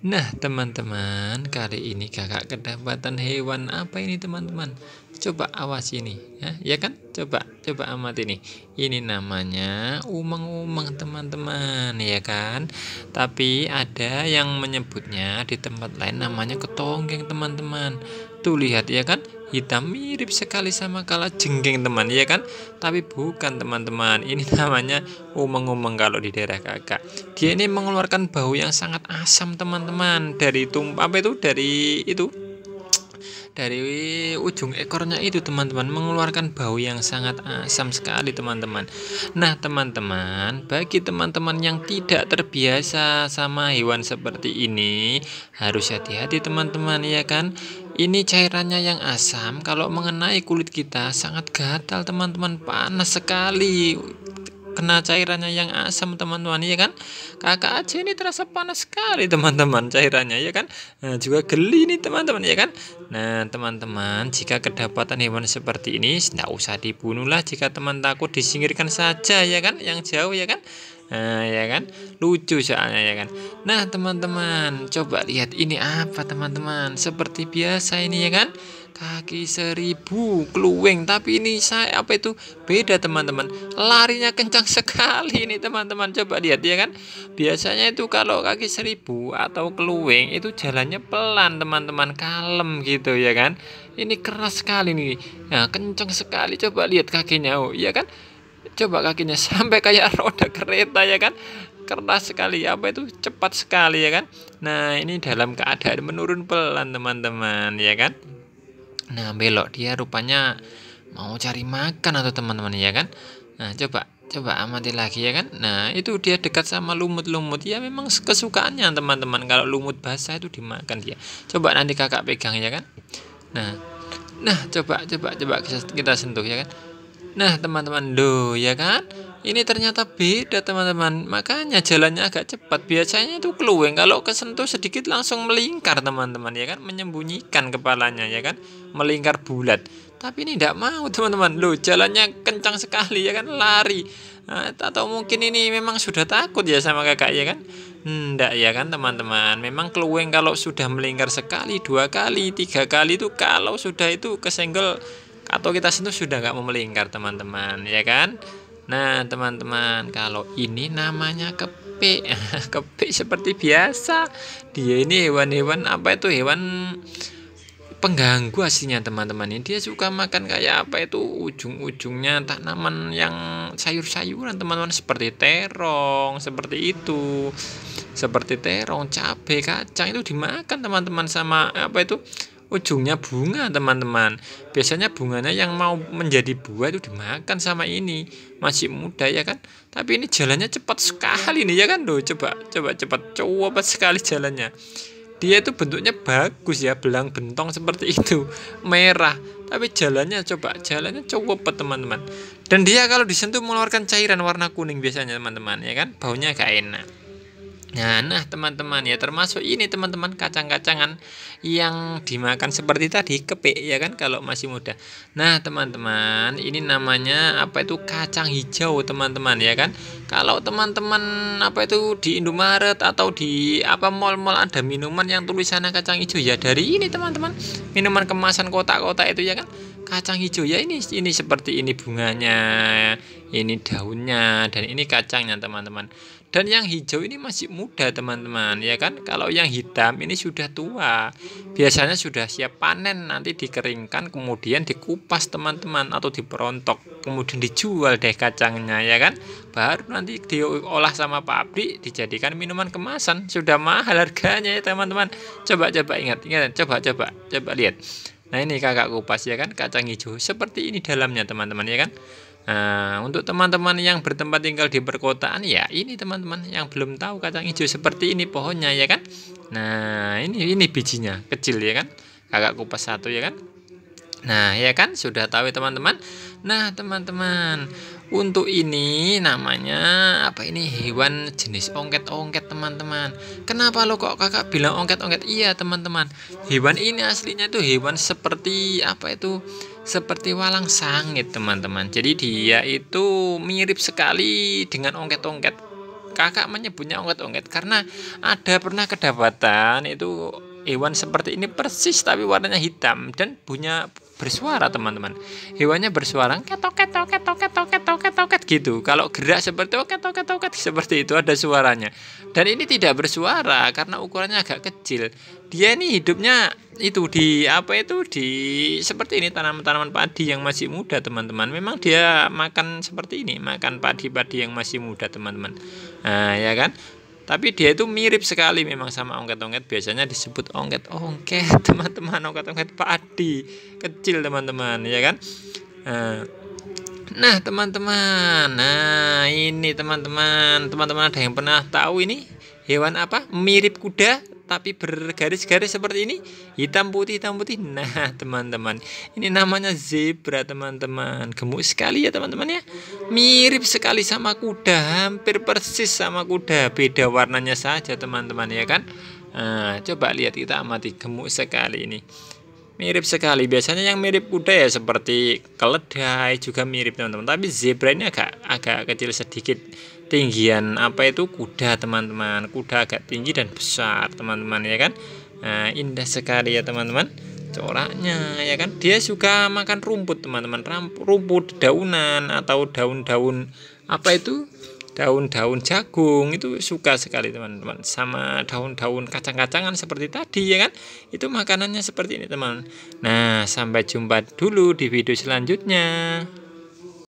Nah teman-teman kali ini kakak kedapatan hewan apa ini teman-teman Coba awas ini ya, ya kan coba coba amat ini Ini namanya umang-umang teman-teman ya kan Tapi ada yang menyebutnya di tempat lain namanya ketonggeng teman-teman Tuh lihat ya kan hitam mirip sekali sama kala teman ya kan tapi bukan teman-teman ini namanya umeng-umeng kalau di daerah kakak dia ini mengeluarkan bau yang sangat asam teman-teman dari tumpah apa itu dari itu dari ujung ekornya itu teman-teman mengeluarkan bau yang sangat asam sekali teman-teman nah teman-teman bagi teman-teman yang tidak terbiasa sama hewan seperti ini harus hati-hati teman-teman ya kan ini cairannya yang asam kalau mengenai kulit kita sangat gatal teman-teman panas sekali karena cairannya yang asam teman-teman ya kan kakak aja ini terasa panas sekali teman-teman cairannya ya kan nah, juga geli nih teman-teman ya kan nah teman-teman jika kedapatan hewan seperti ini tidak usah dibunuhlah jika teman takut disingkirkan saja ya kan yang jauh ya kan Nah, ya kan? Lucu soalnya ya kan. Nah, teman-teman, coba lihat ini apa teman-teman? Seperti biasa ini ya kan? kaki seribu keluweng tapi ini saya apa itu beda teman-teman larinya kencang sekali ini teman-teman coba lihat ya kan biasanya itu kalau kaki seribu atau keluweng itu jalannya pelan teman-teman kalem gitu ya kan ini keras sekali nih nah kencang sekali coba lihat kakinya oh iya kan coba kakinya sampai kayak roda kereta ya kan keras sekali apa itu cepat sekali ya kan nah ini dalam keadaan menurun pelan teman-teman ya kan Nah, belok dia rupanya mau cari makan atau teman-teman ya kan? Nah, coba coba amati lagi ya kan. Nah, itu dia dekat sama lumut-lumut. Ya memang kesukaannya teman-teman kalau lumut basah itu dimakan dia. Coba nanti Kakak pegang ya kan. Nah, nah coba coba coba kita sentuh ya kan. Nah, teman-teman do ya kan ini ternyata beda teman-teman makanya jalannya agak cepat biasanya itu kelueng kalau kesentuh sedikit langsung melingkar teman-teman ya kan menyembunyikan kepalanya ya kan melingkar bulat tapi ini tidak mau teman-teman loh jalannya kencang sekali ya kan lari nah, atau mungkin ini memang sudah takut ya sama kakak ya kan Ndak ya kan teman-teman Memang kelueng kalau sudah melingkar sekali Dua kali, tiga kali itu Kalau sudah itu kesenggol Atau kita sentuh sudah nggak mau melingkar teman-teman Ya kan Nah teman-teman kalau ini namanya kepik Kepik seperti biasa Dia ini hewan-hewan apa itu hewan pengganggu aslinya teman-teman dia suka makan kayak apa itu ujung-ujungnya tanaman yang sayur-sayuran teman-teman seperti terong seperti itu seperti terong cabai kacang itu dimakan teman-teman sama apa itu ujungnya bunga teman-teman biasanya bunganya yang mau menjadi buah itu dimakan sama ini masih muda ya kan tapi ini jalannya cepat sekali nih ya kan do coba coba cepat coba sekali jalannya dia itu bentuknya bagus ya belang bentong seperti itu merah tapi jalannya coba jalannya cepat teman-teman dan dia kalau disentuh mengeluarkan cairan warna kuning biasanya teman-teman ya kan baunya agak enak Nah, nah teman-teman ya termasuk ini teman-teman kacang-kacangan yang dimakan seperti tadi kepik ya kan kalau masih muda. Nah, teman-teman, ini namanya apa itu kacang hijau teman-teman ya kan. Kalau teman-teman apa itu di Indomaret atau di apa mall-mall ada minuman yang tulisannya kacang hijau ya dari ini teman-teman. Minuman kemasan kotak-kotak itu ya kan kacang hijau ya ini ini seperti ini bunganya ini daunnya dan ini kacangnya teman-teman dan yang hijau ini masih muda teman-teman ya kan kalau yang hitam ini sudah tua biasanya sudah siap panen nanti dikeringkan kemudian dikupas teman-teman atau diperontok kemudian dijual deh kacangnya ya kan baru nanti diolah sama pabrik dijadikan minuman kemasan sudah mahal harganya ya teman-teman coba coba ingat ingat coba coba coba lihat Nah ini kakak kupas ya kan kacang hijau seperti ini dalamnya teman-teman ya kan. Nah, untuk teman-teman yang bertempat tinggal di perkotaan ya ini teman-teman yang belum tahu kacang hijau seperti ini pohonnya ya kan. Nah ini ini bijinya kecil ya kan. Kakak kupas satu ya kan. Nah, ya kan sudah tahu ya, teman-teman. Nah, teman-teman, untuk ini namanya apa ini hewan jenis ongket-ongket teman-teman. Kenapa lo kok kakak bilang ongket-ongket? Iya teman-teman, hewan ini aslinya itu hewan seperti apa itu? Seperti walang sangit teman-teman. Jadi dia itu mirip sekali dengan ongket-ongket. Kakak menyebutnya ongket-ongket karena ada pernah kedapatan itu hewan seperti ini persis tapi warnanya hitam dan punya bersuara teman-teman hewannya bersuara ketok ketok ketok ketok ketok ketok gitu kalau gerak seperti oket oh, oket oket seperti itu ada suaranya dan ini tidak bersuara karena ukurannya agak kecil dia ini hidupnya itu di apa itu di seperti ini tanaman-tanaman padi yang masih muda teman-teman memang dia makan seperti ini makan padi-padi yang masih muda teman-teman nah ya kan tapi dia itu mirip sekali memang sama ongket-ongket biasanya disebut ongket-ongket oh, teman-teman ongket-ongket padi kecil teman-teman ya kan nah, nah teman-teman nah ini teman-teman teman-teman ada yang pernah tahu ini hewan apa mirip kuda tapi bergaris-garis seperti ini hitam putih hitam putih nah teman-teman ini namanya zebra teman-teman gemuk sekali ya teman-teman ya mirip sekali sama kuda hampir persis sama kuda beda warnanya saja teman-teman ya kan nah, coba lihat kita amati gemuk sekali ini mirip sekali biasanya yang mirip kuda ya seperti keledai juga mirip teman-teman tapi zebra ini agak agak kecil sedikit ketinggian apa itu kuda teman-teman kuda agak tinggi dan besar teman-teman ya kan nah, indah sekali ya teman-teman coraknya ya kan dia suka makan rumput teman-teman rumput daunan atau daun-daun apa itu daun-daun jagung itu suka sekali teman-teman sama daun-daun kacang-kacangan seperti tadi ya kan itu makanannya seperti ini teman nah sampai jumpa dulu di video selanjutnya